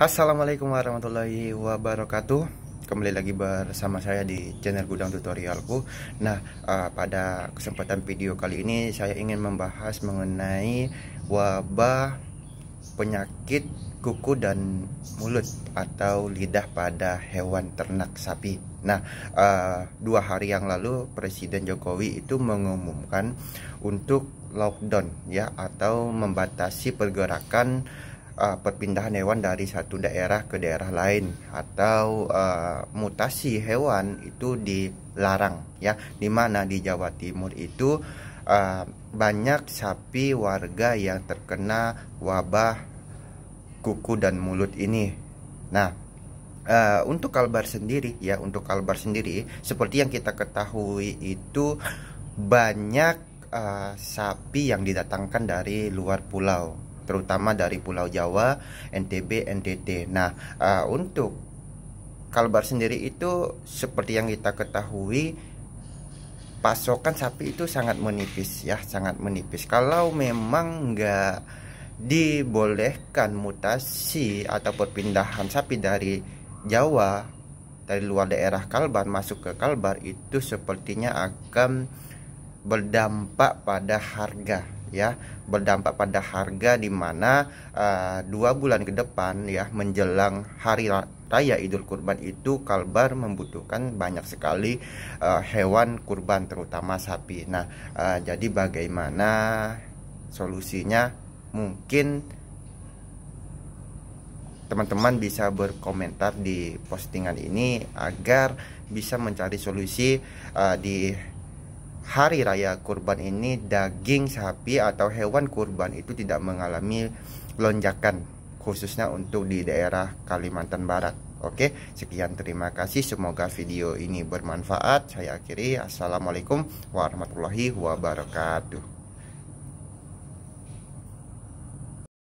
Assalamualaikum warahmatullahi wabarakatuh Kembali lagi bersama saya di channel Gudang Tutorialku Nah, uh, pada kesempatan video kali ini Saya ingin membahas mengenai wabah penyakit kuku dan mulut Atau lidah pada hewan ternak sapi Nah, uh, dua hari yang lalu Presiden Jokowi itu mengumumkan Untuk lockdown ya Atau membatasi pergerakan uh, perpindahan hewan dari satu daerah ke daerah lain atau uh, mutasi hewan itu dilarang ya di mana di Jawa Timur itu uh, banyak sapi warga yang terkena wabah kuku dan mulut ini. Nah, Uh, untuk kalbar sendiri ya untuk kalbar sendiri seperti yang kita ketahui itu banyak uh, sapi yang didatangkan dari luar pulau terutama dari Pulau Jawa, NTB, NTT. Nah, uh, untuk Kalbar sendiri itu seperti yang kita ketahui pasokan sapi itu sangat menipis ya, sangat menipis. Kalau memang nggak dibolehkan mutasi atau perpindahan sapi dari Jawa dari luar daerah Kalbar masuk ke Kalbar itu sepertinya akan berdampak pada harga ya berdampak pada harga di mana uh, dua bulan ke depan ya menjelang hari raya Idul Kurban itu Kalbar membutuhkan banyak sekali uh, hewan kurban terutama sapi. Nah, uh, jadi bagaimana solusinya? Mungkin teman-teman bisa berkomentar di postingan ini agar bisa mencari solusi uh, di hari raya kurban ini daging sapi atau hewan kurban itu tidak mengalami lonjakan khususnya untuk di daerah Kalimantan Barat. Oke, sekian terima kasih. Semoga video ini bermanfaat. Saya akhiri. Assalamualaikum warahmatullahi wabarakatuh.